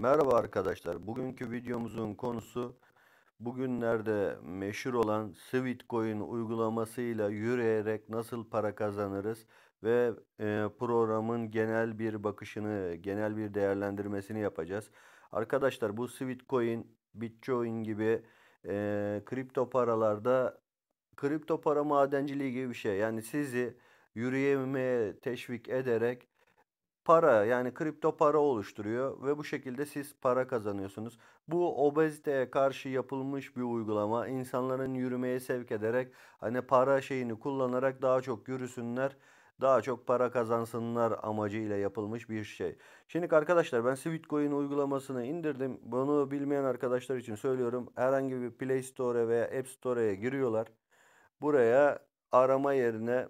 Merhaba arkadaşlar. Bugünkü videomuzun konusu bugünlerde meşhur olan Sweetcoin uygulamasıyla yürüyerek nasıl para kazanırız ve e, programın genel bir bakışını, genel bir değerlendirmesini yapacağız. Arkadaşlar bu Sweetcoin, Bitcoin gibi e, kripto paralarda kripto para madenciliği gibi bir şey. Yani sizi yürüyemeye teşvik ederek para yani kripto para oluşturuyor ve bu şekilde siz para kazanıyorsunuz. Bu obeziteye karşı yapılmış bir uygulama. İnsanların yürümeye sevk ederek hani para şeyini kullanarak daha çok yürüsünler daha çok para kazansınlar amacıyla yapılmış bir şey. Şimdi arkadaşlar ben Sweetcoin uygulamasını indirdim. Bunu bilmeyen arkadaşlar için söylüyorum. Herhangi bir Play Store veya App Store'ya giriyorlar. Buraya arama yerine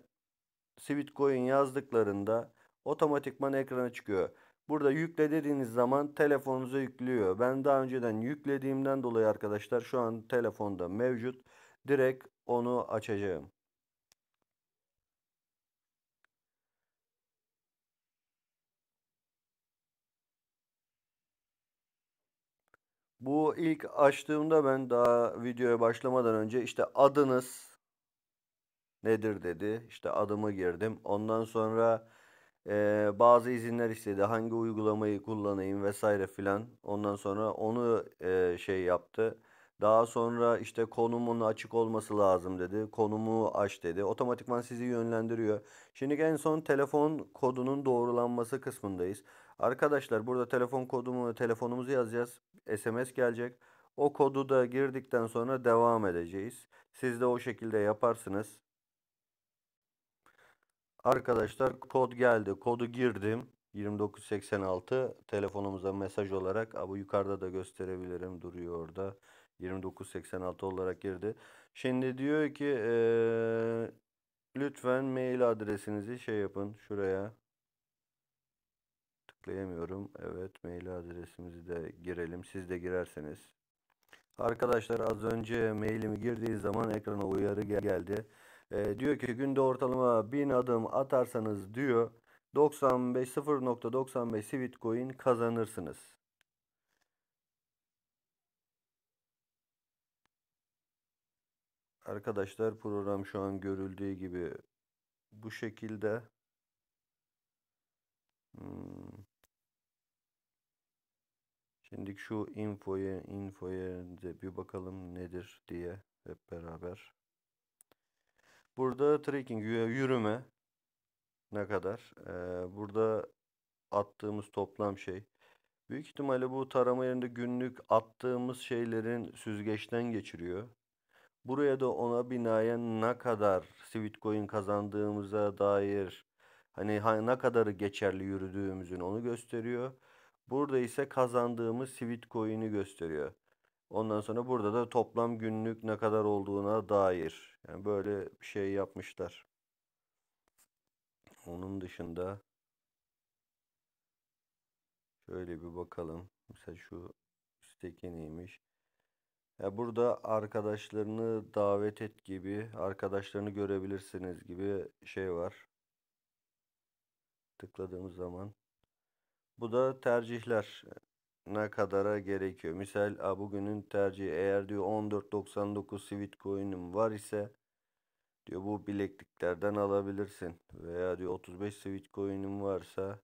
Sweetcoin yazdıklarında otomatikman ekrana çıkıyor. Burada yükle dediğiniz zaman telefonunuza yüklüyor. Ben daha önceden yüklediğimden dolayı arkadaşlar şu an telefonda mevcut. Direkt onu açacağım. Bu ilk açtığımda ben daha videoya başlamadan önce işte adınız nedir dedi. İşte adımı girdim. Ondan sonra e, bazı izinler istedi. Hangi uygulamayı kullanayım vesaire filan. Ondan sonra onu e, şey yaptı. Daha sonra işte konumun açık olması lazım dedi. Konumu aç dedi. Otomatikman sizi yönlendiriyor. Şimdi en son telefon kodunun doğrulanması kısmındayız. Arkadaşlar burada telefon kodumu telefonumuzu yazacağız. SMS gelecek. O kodu da girdikten sonra devam edeceğiz. Siz de o şekilde yaparsınız. Arkadaşlar kod geldi. Kodu girdim. 2986 telefonumuza mesaj olarak bu yukarıda da gösterebilirim duruyor orada 2986 olarak girdi. Şimdi diyor ki ee, lütfen mail adresinizi şey yapın şuraya tıklayamıyorum. Evet mail adresimizi de girelim siz de girerseniz. Arkadaşlar az önce mailimi girdiği zaman ekrana uyarı geldi. E, diyor ki günde ortalama 1000 adım atarsanız diyor 95 0.95 Sivitcoin kazanırsınız. Arkadaşlar program şu an görüldüğü gibi bu şekilde. Hmm. Şimdi şu infoya infoya bir bakalım nedir diye hep beraber. Burada trekking yürüme ne kadar? Ee, burada attığımız toplam şey. Büyük ihtimalle bu tarama yerinde günlük attığımız şeylerin süzgeçten geçiriyor. Buraya da ona binaen ne kadar Sweetcoin kazandığımıza dair hani ne kadarı geçerli yürüdüğümüzün onu gösteriyor. Burada ise kazandığımız Sweetcoin'i gösteriyor. Ondan sonra burada da toplam günlük ne kadar olduğuna dair. Yani böyle bir şey yapmışlar. Onun dışında şöyle bir bakalım. Mesela şu üstteki neymiş? Ya burada arkadaşlarını davet et gibi, arkadaşlarını görebilirsiniz gibi şey var. Tıkladığımız zaman. Bu da tercihler ne kadara gerekiyor? Misal a, bugünün tercihi eğer diyor 14.99 sivit coin'im var ise diyor bu bilekliklerden alabilirsin. Veya diyor 35 sivit coin'im varsa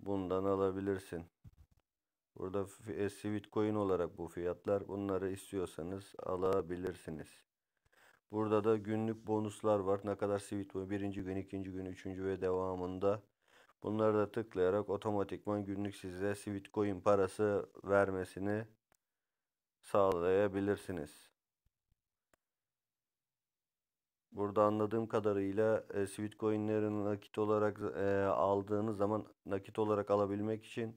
bundan alabilirsin. Burada e, sivit coin olarak bu fiyatlar bunları istiyorsanız alabilirsiniz. Burada da günlük bonuslar var. Ne kadar sivit coin birinci gün, ikinci gün, üçüncü ve devamında Bunları da tıklayarak otomatikman günlük size Sweetcoin parası vermesini sağlayabilirsiniz. Burada anladığım kadarıyla e, Sweetcoin'lerin nakit olarak e, aldığınız zaman nakit olarak alabilmek için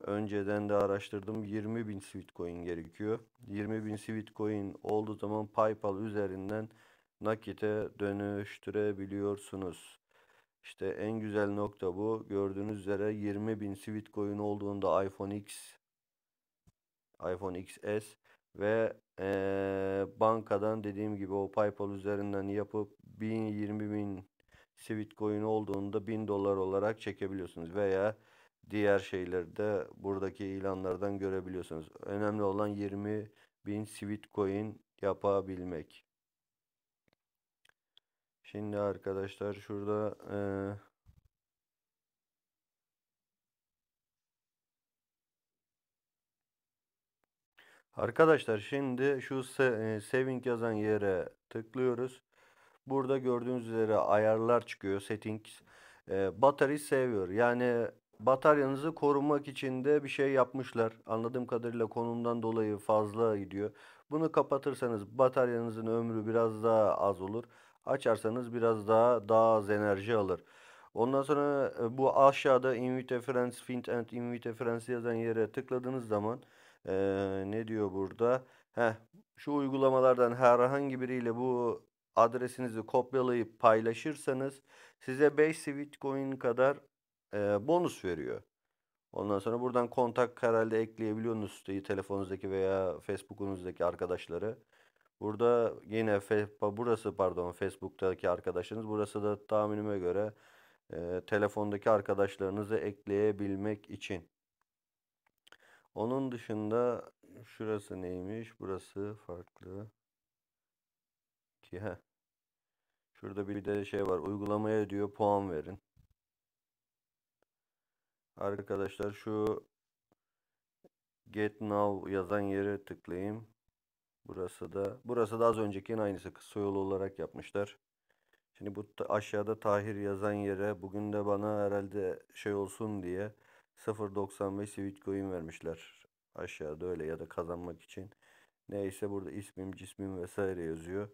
önceden de araştırdım 20.000 Sweetcoin gerekiyor. 20.000 Sweetcoin olduğu zaman PayPal üzerinden nakite dönüştürebiliyorsunuz. İşte en güzel nokta bu. Gördüğünüz üzere 20 bin Sweet coin olduğunda iPhone X, iPhone XS ve ee, bankadan dediğim gibi o PayPal üzerinden yapıp 1000 20.000 Sweet coin olduğunda 1000 dolar olarak çekebiliyorsunuz veya diğer şeyleri de buradaki ilanlardan görebiliyorsunuz. Önemli olan 20 bin Sweet coin yapabilmek. Şimdi arkadaşlar şurada e, Arkadaşlar şimdi şu e, saving yazan yere tıklıyoruz. Burada gördüğünüz üzere ayarlar çıkıyor. Settings. E, battery saver. Yani bataryanızı korumak için de bir şey yapmışlar. Anladığım kadarıyla konumdan dolayı fazla gidiyor. Bunu kapatırsanız bataryanızın ömrü biraz daha az olur. Açarsanız biraz daha daha az enerji alır. Ondan sonra e, bu aşağıda Invite Friends, Fint and Invite Friends yazan yere tıkladığınız zaman ee, ne diyor burada? Heh, şu uygulamalardan herhangi biriyle bu adresinizi kopyalayıp paylaşırsanız size 5 Sweet Coin kadar e, bonus veriyor. Ondan sonra buradan kontak herhalde ekleyebiliyorsunuz siteyi telefonunuzdaki veya Facebook'unuzdaki arkadaşları. Burada yine burası pardon Facebook'taki arkadaşınız. Burası da tahminime göre e, telefondaki arkadaşlarınızı ekleyebilmek için. Onun dışında şurası neymiş? Burası farklı. Ki he. Şurada bir de şey var. Uygulamaya diyor puan verin. Arkadaşlar şu Get Now yazan yere tıklayayım. Burası da burası da az öncekinin aynısı kısa yolu olarak yapmışlar. Şimdi bu aşağıda Tahir yazan yere bugün de bana herhalde şey olsun diye 0.95 Sweet Coin vermişler. Aşağıda öyle ya da kazanmak için. Neyse burada ismim, cismim vesaire yazıyor.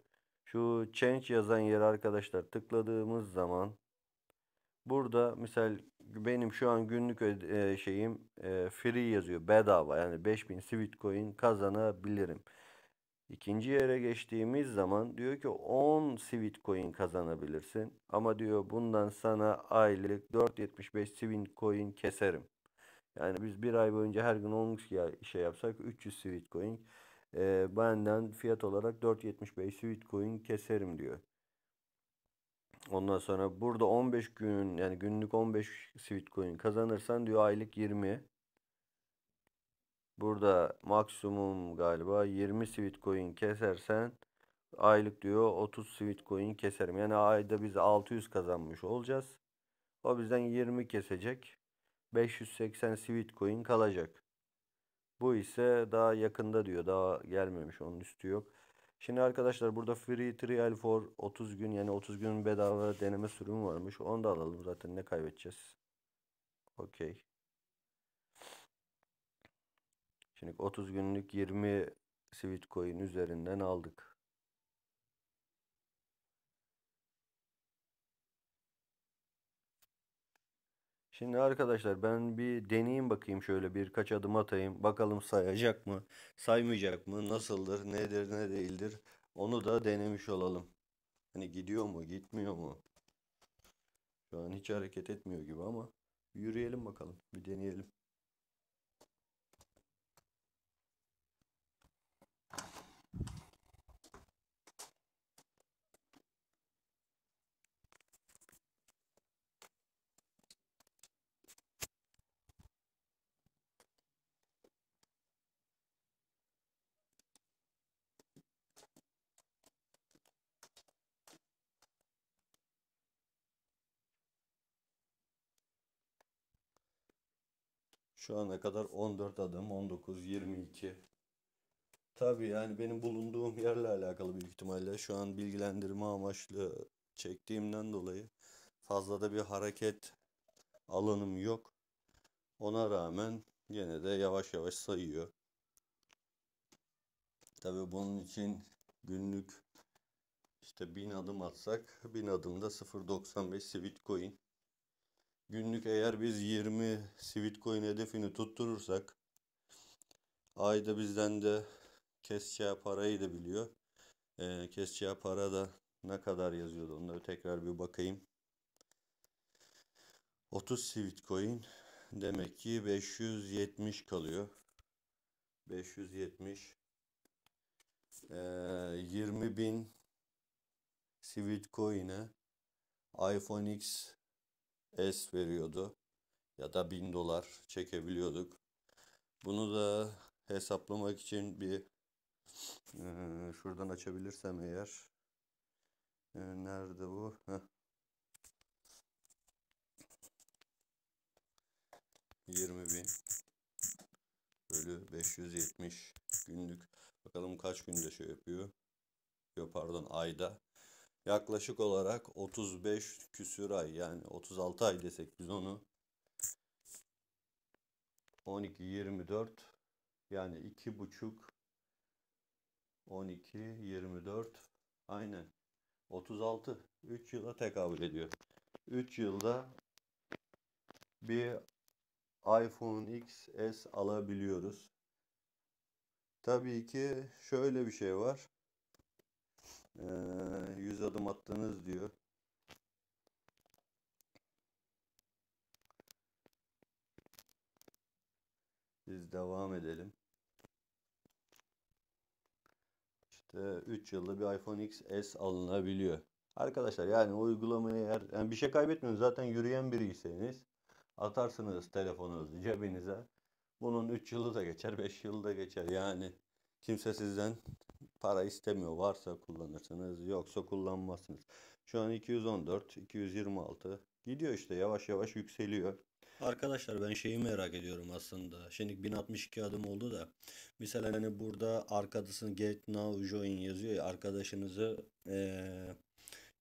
Şu change yazan yere arkadaşlar tıkladığımız zaman burada misal benim şu an günlük e, şeyim e, free yazıyor bedava yani 5000 Sweet Coin kazanabilirim. İkinci yere geçtiğimiz zaman diyor ki 10 Sweet Coin kazanabilirsin. Ama diyor bundan sana aylık 4.75 Sweet Coin keserim. Yani biz bir ay boyunca her gün 10 şey yapsak 300 Sweet Coin e, benden fiyat olarak 4.75 Sweet Coin keserim diyor. Ondan sonra burada 15 gün yani günlük 15 Sweet Coin kazanırsan diyor aylık 20. Burada maksimum galiba 20 sweet coin kesersen aylık diyor 30 sweet coin keserim. Yani ayda biz 600 kazanmış olacağız. O bizden 20 kesecek. 580 sweet coin kalacak. Bu ise daha yakında diyor. Daha gelmemiş onun üstü yok. Şimdi arkadaşlar burada free trial for 30 gün yani 30 gün bedava deneme sürümü varmış. Onu da alalım zaten ne kaybedeceğiz. Okey. Şimdi 30 günlük 20 Sweet Coin üzerinden aldık. Şimdi arkadaşlar ben bir deneyeyim bakayım şöyle birkaç adım atayım. Bakalım sayacak mı, saymayacak mı, nasıldır, nedir, ne değildir. Onu da denemiş olalım. Hani gidiyor mu, gitmiyor mu? Şu an hiç hareket etmiyor gibi ama yürüyelim bakalım, bir deneyelim. Şu ana kadar 14 adım, 19, 22. Tabii yani benim bulunduğum yerle alakalı büyük ihtimalle şu an bilgilendirme amaçlı çektiğimden dolayı fazla da bir hareket alanım yok. Ona rağmen gene de yavaş yavaş sayıyor. Tabii bunun için günlük işte 1000 adım atsak 1000 adımda 0.95 Bitcoin. Günlük eğer biz 20 sivit coin hedefini tutturursak ayda bizden de keseceği parayı da biliyor. E, keseceği para da ne kadar yazıyordu onları tekrar bir bakayım. 30 sivit coin demek ki 570 kalıyor. 570 e, 20 bin sivit coin'e iPhone X es veriyordu. Ya da bin dolar çekebiliyorduk. Bunu da hesaplamak için bir e, şuradan açabilirsem eğer e, nerede bu? Heh. Yirmi bin bölü 570 günlük. Bakalım kaç günde şey yapıyor. Yok pardon ayda yaklaşık olarak 35 küsür ay yani 36 ay desek biz onu 12 24 yani iki buçuk 12 24 aynen 36 3 yıla tekabül ediyor. 3 yılda bir iPhone XS alabiliyoruz. Tabii ki şöyle bir şey var. 100 ee, adım attınız diyor. Biz devam edelim. İşte 3 yılda bir iPhone XS alınabiliyor. Arkadaşlar yani uygulamayı eğer yani bir şey kaybetmiyorsunuz. Zaten yürüyen biriyseniz atarsınız telefonunuzu cebinize. Bunun 3 yılı da geçer, 5 yılı da geçer. Yani kimse sizden para istemiyor. Varsa kullanırsınız yoksa kullanmazsınız. Şu an 214, 226 gidiyor işte yavaş yavaş yükseliyor. Arkadaşlar ben şeyi merak ediyorum aslında. Şimdi 1062 adım oldu da. Mesela hani burada arkadaşın Get Now Join yazıyor ya arkadaşınızı ee,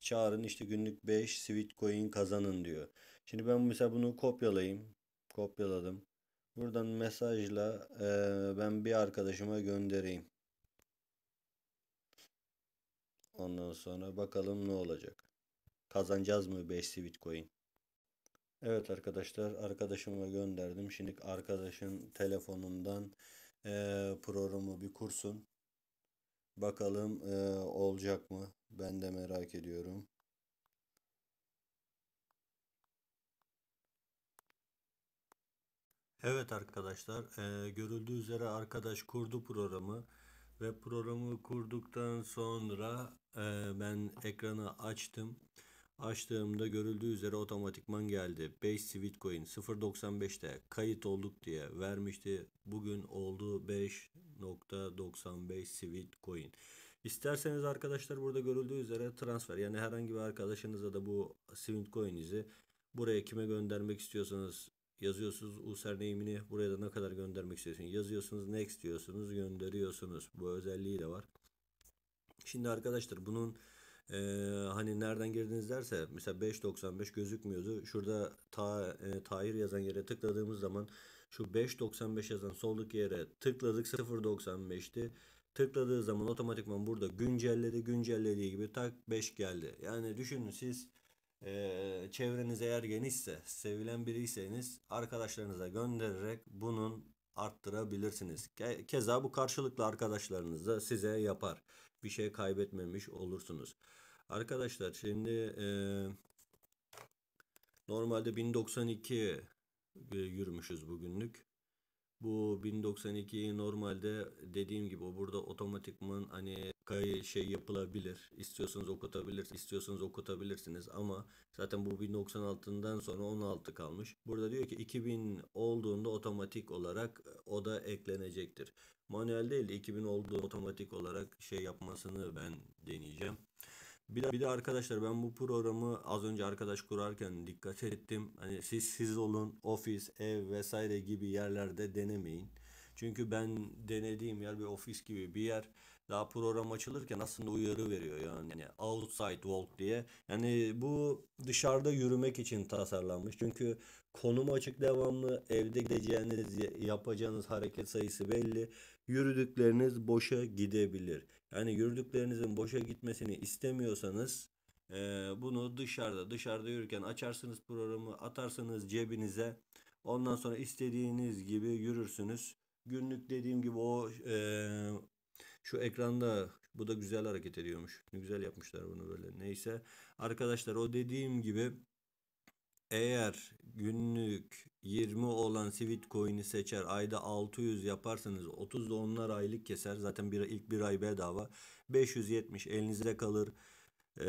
çağırın işte günlük 5 sweet coin kazanın diyor. Şimdi ben mesela bunu kopyalayayım. Kopyaladım. Buradan mesajla e, ben bir arkadaşıma göndereyim. Ondan sonra bakalım ne olacak. Kazanacağız mı 5 sivit coin? Evet arkadaşlar arkadaşıma gönderdim. Şimdi arkadaşın telefonundan e, programı bir kursun. Bakalım e, olacak mı? Ben de merak ediyorum. Evet arkadaşlar e, görüldüğü üzere arkadaş kurdu programı ve programı kurduktan sonra e, ben ekranı açtım. Açtığımda görüldüğü üzere otomatikman geldi. 5 Sweetcoin 0.95'te kayıt olduk diye vermişti. Bugün oldu 5.95 Sweetcoin. İsterseniz arkadaşlar burada görüldüğü üzere transfer yani herhangi bir arkadaşınıza da bu Sweetcoin'izi buraya kime göndermek istiyorsanız Yazıyorsunuz user name'ini buraya da ne kadar göndermek istiyorsunuz. Yazıyorsunuz next diyorsunuz gönderiyorsunuz. Bu özelliği de var. Şimdi arkadaşlar bunun e, hani nereden girdiniz derse mesela 5.95 gözükmüyordu. Şurada ta, e, Tahir yazan yere tıkladığımız zaman şu 5.95 yazan soldaki yere tıkladık 0.95'ti. Tıkladığı zaman otomatikman burada güncelledi güncellediği gibi tak 5 geldi. Yani düşünün siz ee, çevreniz eğer genişse, sevilen biriyseniz arkadaşlarınıza göndererek bunun arttırabilirsiniz. keza bu karşılıklı arkadaşlarınız da size yapar. Bir şey kaybetmemiş olursunuz. Arkadaşlar şimdi e, normalde 1092 e, yürümüşüz bugünlük. Bu 1092'yi normalde dediğim gibi burada otomatikman hani Kay şey yapılabilir. İstiyorsanız okutabilir, istiyorsanız okutabilirsiniz ama zaten bu 1096'dan sonra 16 kalmış. Burada diyor ki 2000 olduğunda otomatik olarak e, o da eklenecektir. Manuel değil 2000 olduğu otomatik olarak şey yapmasını ben deneyeceğim. Bir de, bir de arkadaşlar ben bu programı az önce arkadaş kurarken dikkat ettim. Hani siz siz olun ofis, ev vesaire gibi yerlerde denemeyin. Çünkü ben denediğim yer bir ofis gibi bir yer daha program açılırken aslında uyarı veriyor yani, yani outside walk diye. Yani bu dışarıda yürümek için tasarlanmış. Çünkü konumu açık devamlı evde gideceğiniz yapacağınız hareket sayısı belli. Yürüdükleriniz boşa gidebilir. Yani yürüdüklerinizin boşa gitmesini istemiyorsanız e, bunu dışarıda dışarıda yürürken açarsınız programı atarsınız cebinize. Ondan sonra istediğiniz gibi yürürsünüz. Günlük dediğim gibi o e, şu ekranda bu da güzel hareket ediyormuş. ne Güzel yapmışlar bunu böyle. Neyse arkadaşlar o dediğim gibi eğer günlük 20 olan Sivit Coin'i seçer ayda 600 yaparsanız 30 da onlar aylık keser. Zaten bir, ilk bir ay bedava. 570 elinizde kalır. E,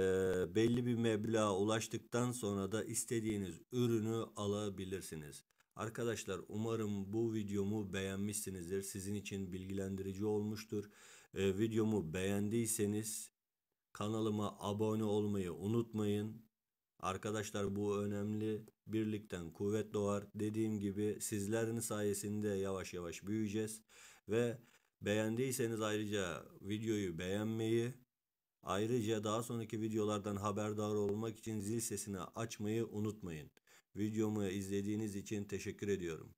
belli bir meblağa ulaştıktan sonra da istediğiniz ürünü alabilirsiniz. Arkadaşlar umarım bu videomu beğenmişsinizdir. Sizin için bilgilendirici olmuştur. E, videomu beğendiyseniz kanalıma abone olmayı unutmayın. Arkadaşlar bu önemli. Birlikten kuvvet doğar. Dediğim gibi sizlerin sayesinde yavaş yavaş büyüyeceğiz. Ve beğendiyseniz ayrıca videoyu beğenmeyi, ayrıca daha sonraki videolardan haberdar olmak için zil sesini açmayı unutmayın. Videomu izlediğiniz için teşekkür ediyorum.